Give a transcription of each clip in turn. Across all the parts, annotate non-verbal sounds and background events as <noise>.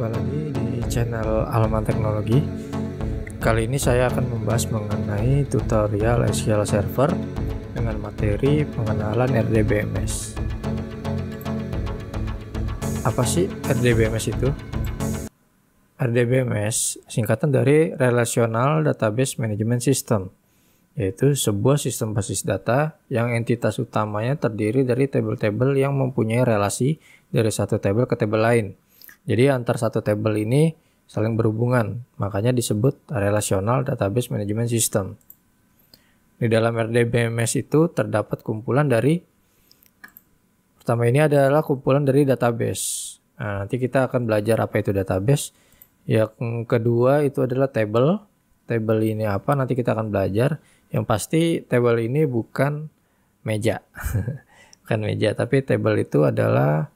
jumpa lagi di channel Alma Teknologi Kali ini saya akan membahas mengenai tutorial SQL Server dengan materi pengenalan RDBMS Apa sih RDBMS itu? RDBMS singkatan dari Relational Database Management System yaitu sebuah sistem basis data yang entitas utamanya terdiri dari tabel-tabel yang mempunyai relasi dari satu tabel ke tabel lain. Jadi antar satu table ini saling berhubungan, makanya disebut relational database management system. Di dalam RDBMS itu terdapat kumpulan dari pertama ini adalah kumpulan dari database. Nah, nanti kita akan belajar apa itu database. Yang kedua itu adalah table. Table ini apa? Nanti kita akan belajar. Yang pasti table ini bukan meja. <laughs> bukan meja, tapi table itu adalah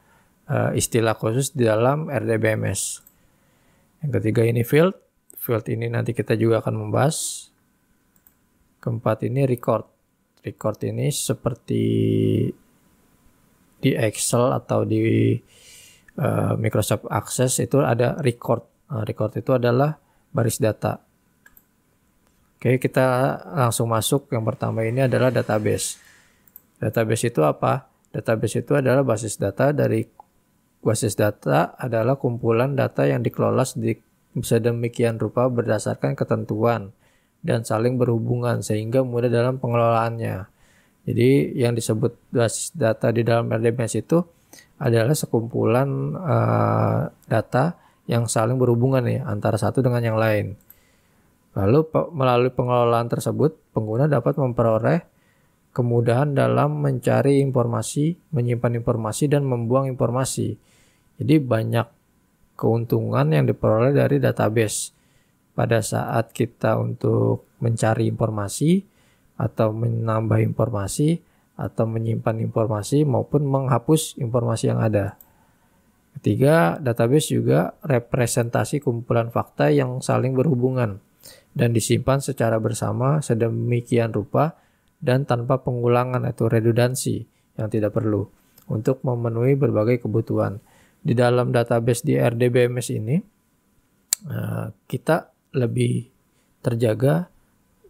uh, istilah khusus di dalam RDBMS. Yang ketiga ini field. Field ini nanti kita juga akan membahas. Keempat ini record. Record ini seperti di Excel atau di uh, Microsoft Access itu ada record. Uh, record itu adalah baris data. Oke, kita langsung masuk. Yang pertama ini adalah database. Database itu apa? Database itu adalah basis data dari Basis data adalah kumpulan data yang dikelola sedemikian rupa berdasarkan ketentuan dan saling berhubungan sehingga mudah dalam pengelolaannya. Jadi yang disebut basis data di dalam RDBMS itu adalah sekumpulan uh, data yang saling berhubungan nih antara satu dengan yang lain. Lalu pe melalui pengelolaan tersebut, pengguna dapat memperoleh kemudahan dalam mencari informasi, menyimpan informasi, dan membuang informasi. Jadi banyak keuntungan yang diperoleh dari database. Pada saat kita untuk mencari informasi atau menambah informasi atau menyimpan informasi maupun menghapus informasi yang ada. Ketiga, database juga representasi kumpulan fakta yang saling berhubungan dan disimpan secara bersama sedemikian rupa dan tanpa pengulangan atau redundansi yang tidak perlu untuk memenuhi berbagai kebutuhan di dalam database di RDBMS ini eh, kita lebih terjaga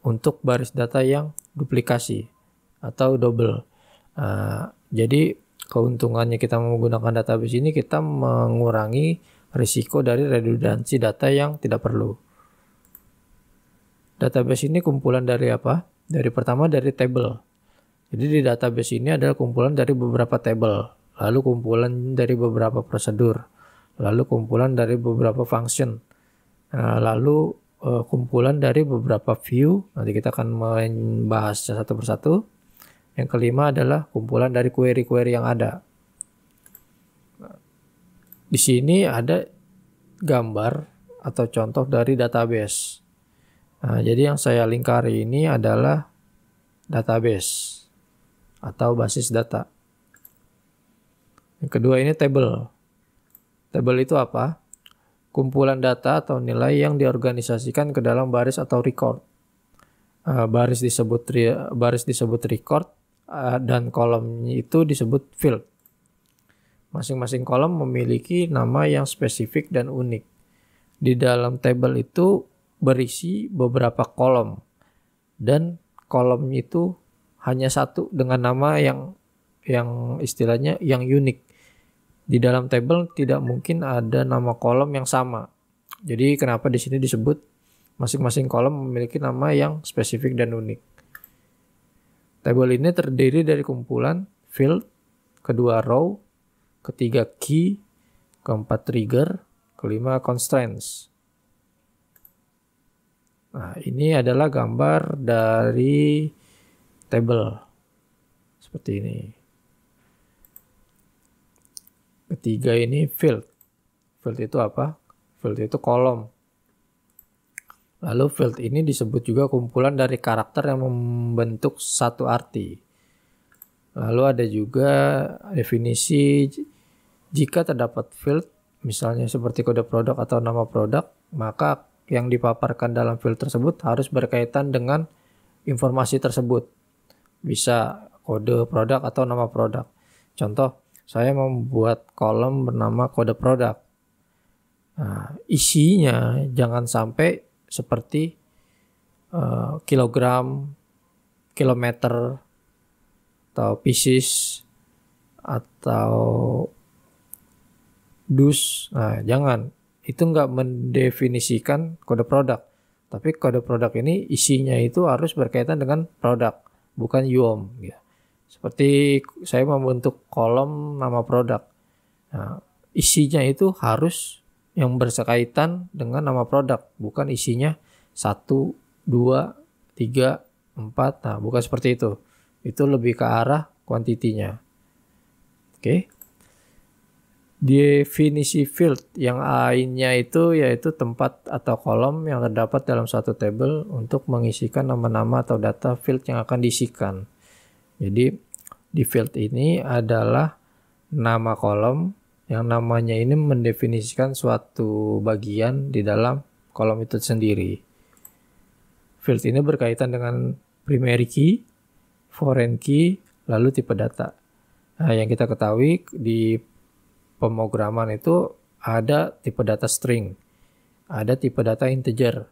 untuk baris data yang duplikasi atau double. Eh, jadi keuntungannya kita menggunakan database ini kita mengurangi risiko dari redundansi data yang tidak perlu. Database ini kumpulan dari apa? Dari pertama dari table. Jadi di database ini adalah kumpulan dari beberapa table lalu kumpulan dari beberapa prosedur, lalu kumpulan dari beberapa function, nah, lalu eh, kumpulan dari beberapa view. Nanti kita akan membahasnya satu persatu. Yang kelima adalah kumpulan dari query-query yang ada. Di sini ada gambar atau contoh dari database. Nah, jadi yang saya lingkari ini adalah database atau basis data. Yang kedua ini table. Table itu apa? Kumpulan data atau nilai yang diorganisasikan ke dalam baris atau record. Eh, baris disebut baris disebut record eh, dan kolomnya itu disebut field. Masing-masing kolom memiliki nama yang spesifik dan unik. Di dalam table itu berisi beberapa kolom dan kolom itu hanya satu dengan nama yang yang istilahnya yang unik. Di dalam table tidak mungkin ada nama kolom yang sama. Jadi kenapa di sini disebut masing-masing kolom memiliki nama yang spesifik dan unik. Table ini terdiri dari kumpulan field, kedua row, ketiga key, keempat trigger, kelima constraints. Nah, ini adalah gambar dari table seperti ini. Ketiga ini field. Field itu apa? Field itu kolom. Lalu field ini disebut juga kumpulan dari karakter yang membentuk satu arti. Lalu ada juga definisi jika terdapat field misalnya seperti kode produk atau nama produk, maka yang dipaparkan dalam field tersebut harus berkaitan dengan informasi tersebut. Bisa kode produk atau nama produk. Contoh saya membuat kolom bernama kode produk. Nah, isinya jangan sampai seperti uh, kilogram, kilometer, atau pieces, atau dus. Nah, jangan. Itu nggak mendefinisikan kode produk. Tapi kode produk ini isinya itu harus berkaitan dengan produk, bukan UOM. Ya. Seperti saya membentuk kolom nama produk. Nah, isinya itu harus yang bersekaitan dengan nama produk, bukan isinya satu, dua, tiga, empat. Nah, bukan seperti itu. Itu lebih ke arah kuantitinya. Oke. Definisi field yang lainnya itu yaitu tempat atau kolom yang terdapat dalam satu tabel untuk mengisikan nama-nama atau data field yang akan diisikan. Jadi di field ini adalah nama kolom yang namanya ini mendefinisikan suatu bagian di dalam kolom itu sendiri. Field ini berkaitan dengan primary key, foreign key, lalu tipe data. Nah, yang kita ketahui di pemrograman itu ada tipe data string, ada tipe data integer,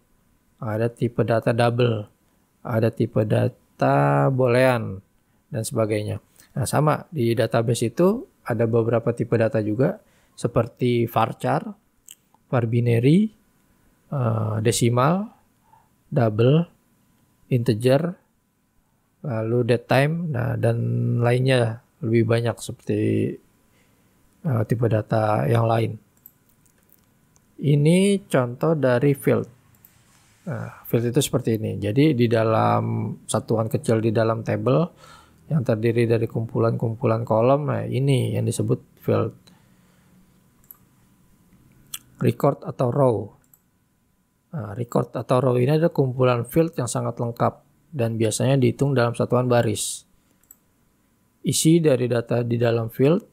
ada tipe data double, ada tipe data boolean, dan sebagainya. Nah, sama di database itu ada beberapa tipe data juga seperti varchar, var eh, decimal, double, integer, lalu date time, nah dan lainnya lebih banyak seperti uh, tipe data yang lain. Ini contoh dari field. Nah, field itu seperti ini. Jadi di dalam satuan kecil di dalam table yang terdiri dari kumpulan-kumpulan kolom nah ini yang disebut field record atau row. Nah, record atau row ini adalah kumpulan field yang sangat lengkap dan biasanya dihitung dalam satuan baris. Isi dari data di dalam field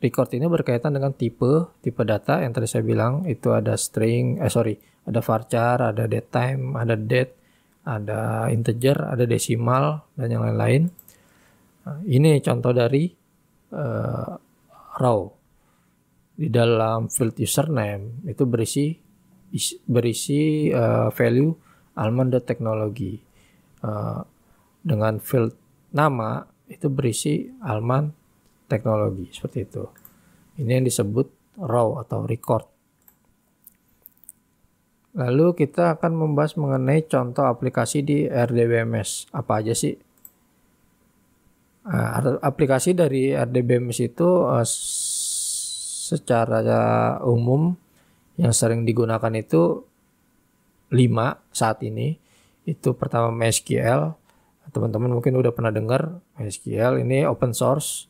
record ini berkaitan dengan tipe tipe data yang tadi saya bilang itu ada string eh sorry ada varchar ada date time ada date ada integer, ada desimal, dan yang lain-lain. Nah, ini contoh dari uh, eh, row. Di dalam field username itu berisi is, berisi uh, value almond.teknologi. Uh, eh, dengan field nama itu berisi alman teknologi seperti itu. Ini yang disebut raw atau record. Lalu kita akan membahas mengenai contoh aplikasi di RDBMS. Apa aja sih? Ah, aplikasi dari RDBMS itu eh, secara umum yang sering digunakan itu 5 saat ini. Itu pertama MySQL. Teman-teman mungkin udah pernah dengar MySQL ini open source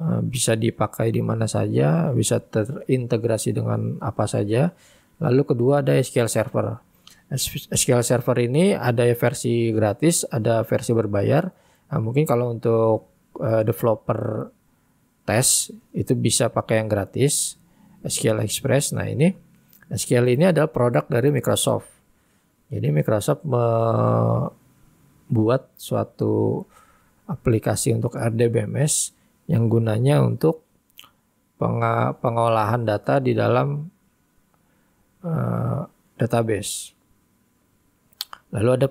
eh, bisa dipakai di mana saja, bisa terintegrasi dengan apa saja Lalu kedua ada SQL Server. SQL Server ini ada versi gratis, ada versi berbayar. Nah, mungkin kalau untuk uh, developer test itu bisa pakai yang gratis SQL Express. Nah ini SQL ini adalah produk dari Microsoft. Jadi Microsoft membuat suatu aplikasi untuk RDBMS yang gunanya untuk pengolahan data di dalam Eh, database. Lalu ada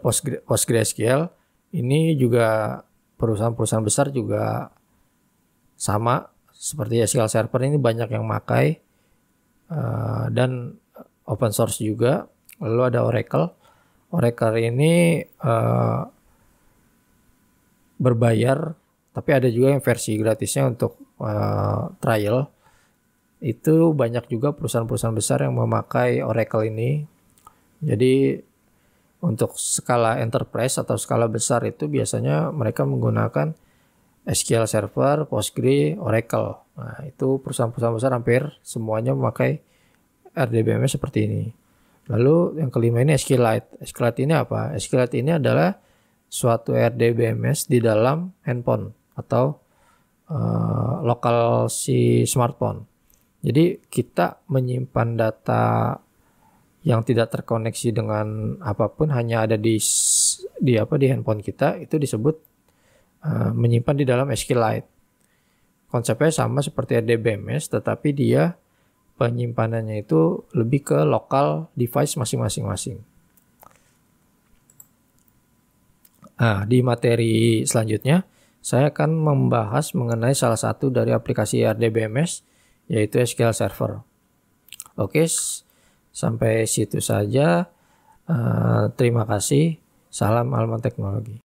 PostgreSQL. Ini juga perusahaan-perusahaan besar juga sama seperti SQL Server ini banyak yang memakai eh, dan open source juga. Lalu ada Oracle. Oracle ini eh, berbayar, tapi ada juga yang versi gratisnya untuk trial itu banyak juga perusahaan-perusahaan besar yang memakai Oracle ini. Jadi untuk skala enterprise atau skala besar itu biasanya mereka menggunakan SQL Server, Postgre, Oracle. Nah, itu perusahaan-perusahaan besar hampir semuanya memakai RDBMS seperti ini. Lalu yang kelima ini SQLite. SQLite ini apa? SQLite ini adalah suatu RDBMS di dalam handphone atau uh, lokal si smartphone. Jadi kita menyimpan data yang tidak terkoneksi dengan apapun hanya ada di di apa di handphone kita itu disebut uh, menyimpan di dalam SQLite. Konsepnya sama seperti DBMS tetapi dia penyimpanannya itu lebih ke lokal device masing-masing masing. Nah, di materi selanjutnya saya akan membahas mengenai salah satu dari aplikasi RDBMS yaitu SQL Server. Oke, sampai situ saja. Eh, terima kasih. Salam Alma Teknologi.